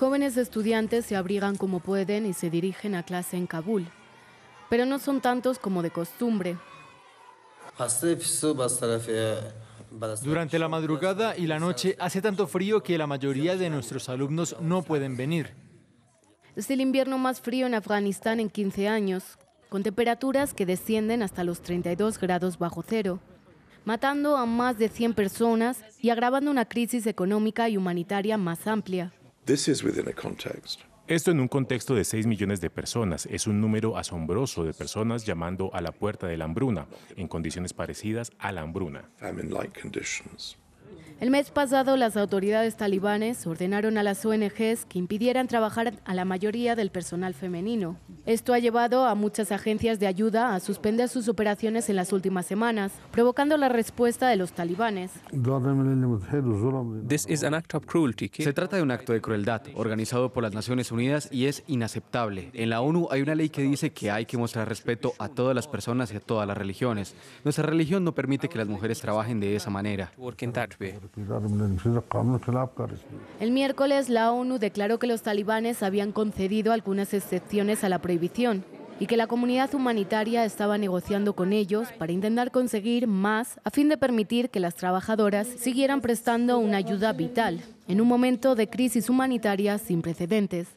Jóvenes estudiantes se abrigan como pueden y se dirigen a clase en Kabul, pero no son tantos como de costumbre. Durante la madrugada y la noche hace tanto frío que la mayoría de nuestros alumnos no pueden venir. Es el invierno más frío en Afganistán en 15 años, con temperaturas que descienden hasta los 32 grados bajo cero, matando a más de 100 personas y agravando una crisis económica y humanitaria más amplia. Esto en un contexto de 6 millones de personas es un número asombroso de personas llamando a la puerta de la hambruna en condiciones parecidas a la hambruna. El mes pasado las autoridades talibanes ordenaron a las ONGs que impidieran trabajar a la mayoría del personal femenino. Esto ha llevado a muchas agencias de ayuda a suspender sus operaciones en las últimas semanas, provocando la respuesta de los talibanes. Se trata de un acto de crueldad organizado por las Naciones Unidas y es inaceptable. En la ONU hay una ley que dice que hay que mostrar respeto a todas las personas y a todas las religiones. Nuestra religión no permite que las mujeres trabajen de esa manera. El miércoles la ONU declaró que los talibanes habían concedido algunas excepciones a la prohibición y que la comunidad humanitaria estaba negociando con ellos para intentar conseguir más a fin de permitir que las trabajadoras siguieran prestando una ayuda vital en un momento de crisis humanitaria sin precedentes.